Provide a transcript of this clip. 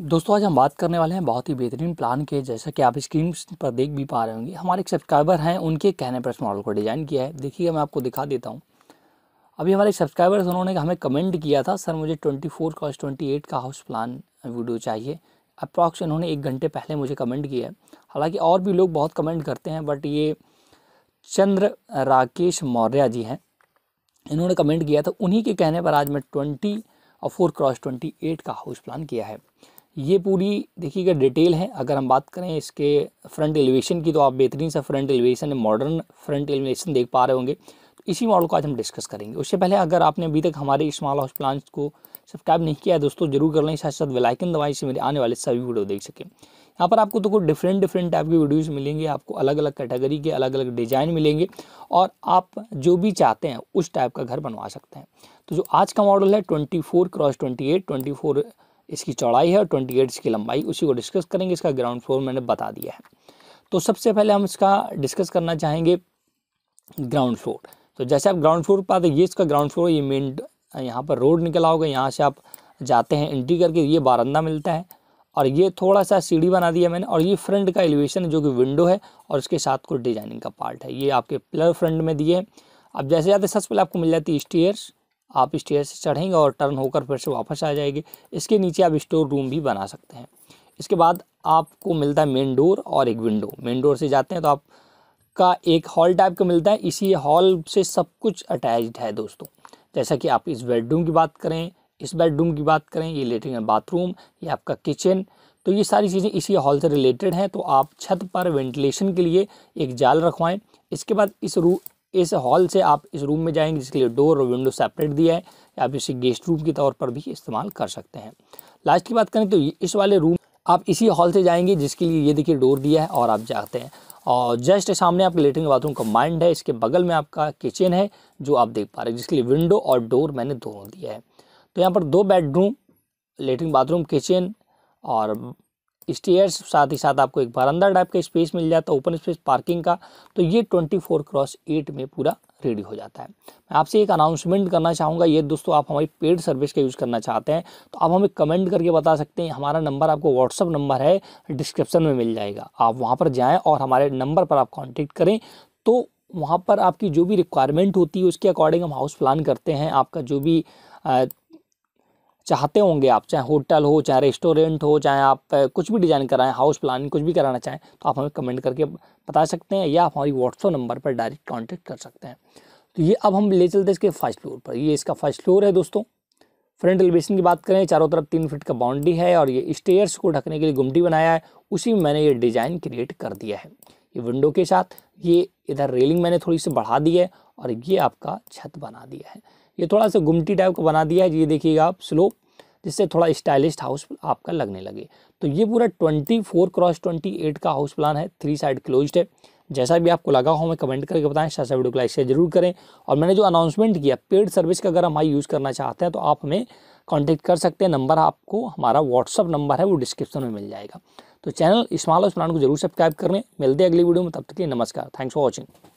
दोस्तों आज हम बात करने वाले हैं बहुत ही बेहतरीन प्लान के जैसा कि आप स्क्रीन पर देख भी पा रहे होंगे हमारे एक सब्सक्राइबर हैं उनके कहने पर इस मॉडल को डिज़ाइन किया है देखिए मैं आपको दिखा देता हूँ अभी हमारे सब्सक्राइबर्स उन्होंने हमें कमेंट किया था सर मुझे twenty four cross twenty eight का हाउस प्लान वीडियो चाहिए अप्रॉक्स उन्होंने एक घंटे पहले मुझे कमेंट किया है हालाँकि और भी लोग बहुत कमेंट करते हैं बट ये चंद्र राकेश मौर्य जी हैं इन्होंने कमेंट किया था उन्हीं के कहने पर आज मैं ट्वेंटी और फोर क्रॉस ट्वेंटी एट का हाउस प्लान किया है ये पूरी देखिएगा डिटेल है अगर हम बात करें इसके फ्रंट एलिवेशन की तो आप बेहतरीन सा front elevation modern front elevation देख पा रहे होंगे तो इसी मॉडल को आज हम डिस्कस करेंगे उससे पहले अगर आपने अभी तक हमारे स्मॉल हाउस प्लान को सब्सक्राइब नहीं किया है दोस्तों जरूर कर लें साथ साथ वेलाइकन दवाई से मेरे आने वाले सभी वीडियो देख सकें यहाँ पर आपको तो कुछ डिफरेंट डिफरेंट टाइप के वीडियोज़ मिलेंगे आपको अलग अलग कैटेगरी के अलग अलग डिज़ाइन मिलेंगे और आप जो भी चाहते हैं उस टाइप का घर बनवा सकते हैं तो जो आज का मॉडल है twenty four cross twenty eight twenty four इसकी चौड़ाई है और ट्वेंटी एट इसकी लंबाई उसी को डिस्कस करेंगे इसका ग्राउंड फ्लोर मैंने बता दिया है तो सबसे पहले हम इसका डिस्कस करना चाहेंगे ग्राउंड फ्लोर तो जैसे आप ग्राउंड फ्लोर पर आते ये इसका ग्राउंड फ्लोर ये मेन यहाँ पर रोड निकला होगा यहाँ से आप जाते हैं एंट्री करके ये बारंदा मिलता है और ये थोड़ा सा सीढ़ी बना दिया मैंने और ये फ्रंट का एलिवेशन जो कि विंडो है और उसके साथ कुछ डिजाइनिंग का पार्ट है ये आपके पिलर फ्रंट में दिए अब जैसे जाते सबसे पहले आपको मिल जाती है स्टेयर्स आप स्टेयर से चढ़ेंगे और टर्न होकर फिर से वापस आ जाएंगे इसके नीचे आप स्टोर रूम भी बना सकते हैं इसके बाद आपको मिलता है मेन डोर और एक विंडो मेन डोर से जाते हैं तो आप का एक हॉल टाइप का मिलता है इसी हॉल से सब कुछ अटैच्ड है दोस्तों जैसा कि आप इस बेडरूम की बात करें इस बेडरूम की बात करें ये लेटरिन बाथरूम ये आपका किचन तो ये सारी चीज़ें इसी हॉल से रिलेटेड हैं तो आप छत पर वेंटिलेशन के लिए एक जाल रखवाएं इसके बाद इस रू इस हॉल से आप इस रूम में जाएंगे जिसके लिए डोर और विंडो सेपरेट दिया है आप इसे गेस्ट रूम के तौर पर भी इस्तेमाल कर सकते हैं लास्ट की बात करें तो इस वाले रूम आप इसी हॉल से जाएंगे जिसके लिए ये देखिए डोर दिया है और आप जाते हैं और जस्ट सामने आपके लेटरिन बाथरूम माइंड है इसके बगल में आपका किचन है जो आप देख पा रहे हैं जिसके लिए विंडो और डोर मैंने दोनों दिया है तो यहाँ पर दो बेडरूम लेटरिन बाथरूम किचन और स्टेयर्स साथ ही साथ आपको एक बारंदा टाइप का स्पेस मिल जाता है ओपन स्पेस पार्किंग का तो ये ट्वेंटी फोर क्रॉस एट में पूरा रेडी हो जाता है मैं आपसे एक अनाउंसमेंट करना चाहूँगा ये दोस्तों आप हमारी पेड सर्विस का यूज़ करना चाहते हैं तो आप हमें कमेंट करके बता सकते हैं हमारा नंबर आपको व्हाट्सअप नंबर है डिस्क्रिप्शन में मिल जाएगा आप वहाँ पर जाएँ और हमारे नंबर पर आप कॉन्टेक्ट करें तो वहाँ पर आपकी जो भी रिक्वायरमेंट होती है उसके अकॉर्डिंग हम हाउस प्लान करते हैं आपका जो भी चाहते होंगे आप चाहे होटल हो चाहे रेस्टोरेंट हो चाहे आप कुछ भी डिज़ाइन कराएं हाउस प्लानिंग कुछ भी कराना चाहें तो आप हमें कमेंट करके बता सकते हैं या आप हमारी व्हाट्सअप नंबर पर डायरेक्ट कॉन्टेक्ट कर सकते हैं तो ये अब हम ले चलते हैं इसके फर्स्ट फ्लोर पर ये इसका फर्स्ट फ्लोर है दोस्तों फ्रंट एलिवेशन की बात करें चारों तरफ तीन फीट का बाउंड्री है और ये स्टेयर्स को ढकने के लिए गुमटी बनाया है उसी में मैंने ये डिज़ाइन क्रिएट कर दिया है ये विंडो के साथ ये इधर रेलिंग मैंने थोड़ी सी बढ़ा दी है और ये आपका छत बना दिया है ये थोड़ा सा गुमटी टाइप का बना दिया है ये देखिएगा आप स्लोप जिससे थोड़ा स्टाइलिश हाउस आपका लगने लगे तो ये पूरा twenty four cross twenty eight का हाउस प्लान है थ्री साइड क्लोज है जैसा भी आपको लगा हो हमें कमेंट करके बताएं शाशा वीडियो को लाइक शेयर जरूर करें और मैंने जो अनाउंसमेंट किया पेड सर्विस का अगर हमारी यूज़ करना चाहते हैं तो आप हमें कॉन्टैक्ट कर सकते हैं नंबर आपको हमारा व्हाट्सअप नंबर है वो डिस्क्रिप्शन में मिल जाएगा तो चैनल स्मॉल हाउस प्लान को जरूर सब्सक्राइब करें मिलते हैं अगली वीडियो में तब तक के नमस्कार थैंक्स फॉर वॉचिंग